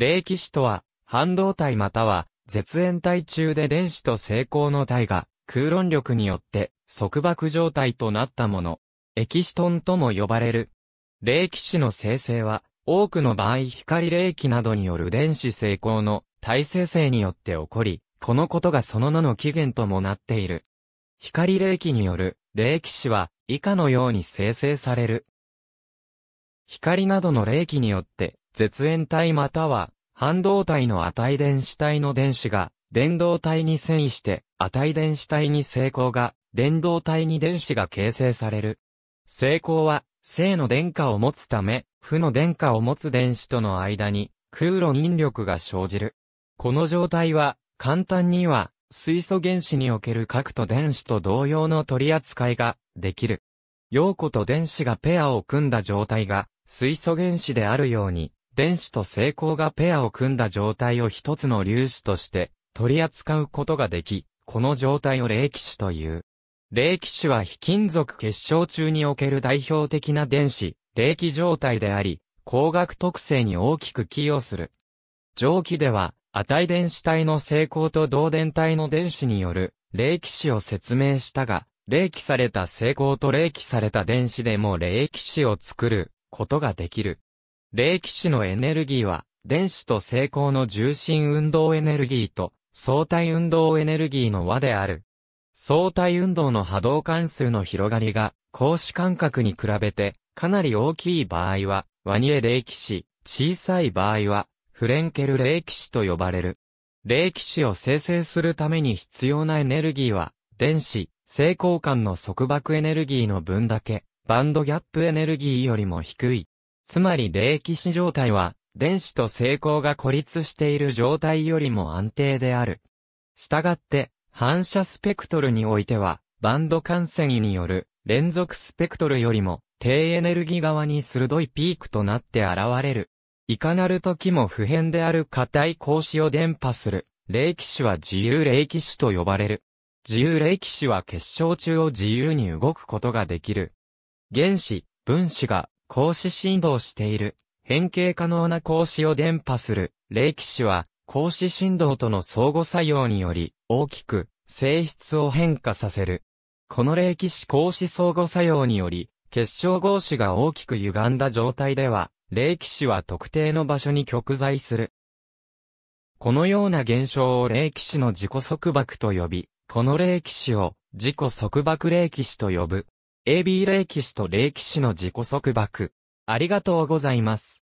励気子とは、半導体または、絶縁体中で電子と成功の体が、空論力によって、束縛状態となったもの。エキシトンとも呼ばれる。霊気子の生成は、多くの場合光霊気などによる電子成功の体生成によって起こり、このことがその名の起源ともなっている。光霊気による霊気子は以下のように生成される。光などの霊気によって、絶縁体または半導体の値電子体の電子が、電動体に遷移して、値電子体に成功が、電動体に電子が形成される。成功は、正の電荷を持つため、負の電荷を持つ電子との間に、空路引力が生じる。この状態は、簡単には、水素原子における核と電子と同様の取り扱いが、できる。陽子と電子がペアを組んだ状態が、水素原子であるように、電子と成功がペアを組んだ状態を一つの粒子として取り扱うことができ、この状態を霊気子という。霊気子は非金属結晶中における代表的な電子、霊気状態であり、光学特性に大きく寄与する。蒸気では、値電子体の成功と導電体の電子による霊気子を説明したが、霊気された成功と霊気された電子でも霊気子を作ることができる。霊気子のエネルギーは、電子と成功の重心運動エネルギーと相対運動エネルギーの和である。相対運動の波動関数の広がりが、格子間隔に比べて、かなり大きい場合は、ワニエ霊気子、小さい場合は、フレンケル霊気子と呼ばれる。霊気子を生成するために必要なエネルギーは、電子、成功間の束縛エネルギーの分だけ、バンドギャップエネルギーよりも低い。つまり霊気子状態は、電子と成功が孤立している状態よりも安定である。したがって、反射スペクトルにおいては、バンド感染による連続スペクトルよりも低エネルギー側に鋭いピークとなって現れる。いかなる時も不変である硬い格子を伝播する。霊騎士は自由霊騎士と呼ばれる。自由霊騎士は結晶中を自由に動くことができる。原子、分子が格子振動している。変形可能な格子を伝播する、霊気子は、格子振動との相互作用により、大きく、性質を変化させる。この霊気子格子相互作用により、結晶合子が大きく歪んだ状態では、霊気子は特定の場所に極在する。このような現象を霊気子の自己束縛と呼び、この霊気子を自己束縛霊気子と呼ぶ。AB 霊騎士と霊騎士の自己束縛。ありがとうございます。